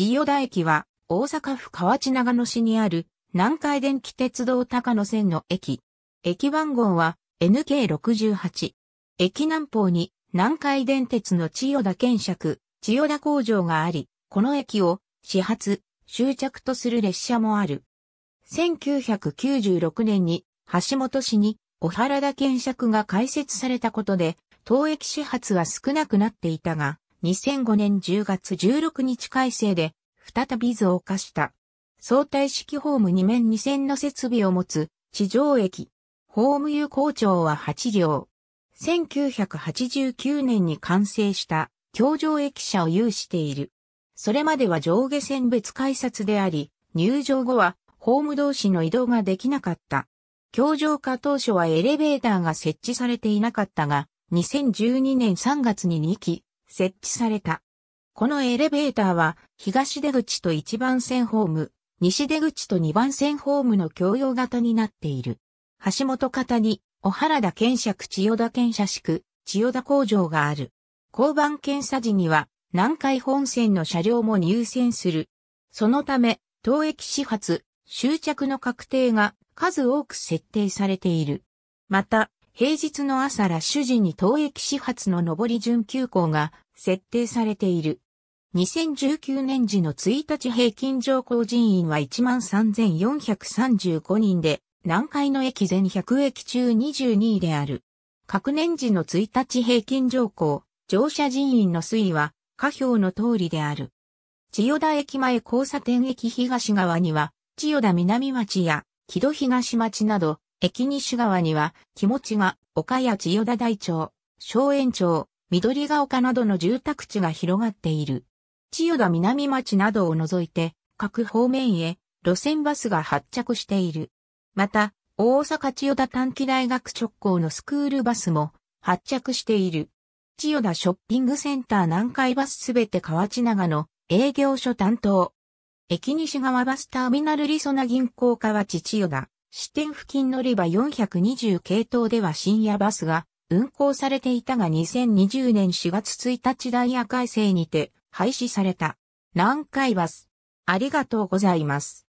千代田駅は、大阪府河内長野市にある、南海電気鉄道高野線の駅。駅番号は、NK68。駅南方に、南海電鉄の千代田建尺、千代田工場があり、この駅を、始発、終着とする列車もある。1996年に、橋本市に、小原田建尺が開設されたことで、当駅始発は少なくなっていたが、2005年10月16日改正で、再び増加した。相対式ホーム2面2線の設備を持つ地上駅。ホーム有効長は8両。1989年に完成した橋上駅舎を有している。それまでは上下線別改札であり、入場後はホーム同士の移動ができなかった。橋上化当初はエレベーターが設置されていなかったが、2012年3月に2機、設置された。このエレベーターは、東出口と1番線ホーム、西出口と2番線ホームの共用型になっている。橋本方に、小原田検借千代田検車宿、千代田工場がある。交番検査時には、南海本線の車両も入線する。そのため、当駅始発、終着の確定が数多く設定されている。また、平日の朝ラッシュ時に当駅始発の上り準急行が設定されている。2019年時の1日平均乗降人員は13,435人で、南海の駅全100駅中22位である。各年時の1日平均乗降、乗車人員の推移は、下表の通りである。千代田駅前交差点駅東側には、千代田南町や木戸東町など、駅西側には、木持が、岡谷千代田台町、昭園町、緑が丘などの住宅地が広がっている。千代田南町などを除いて、各方面へ路線バスが発着している。また、大阪千代田短期大学直行のスクールバスも発着している。千代田ショッピングセンター南海バスすべて河内長野営業所担当。駅西側バスターミナルリソな銀行河内千代田支店付近乗り場420系統では深夜バスが運行されていたが2020年4月1日ダイヤ改正にて廃止された。南海バス。ありがとうございます。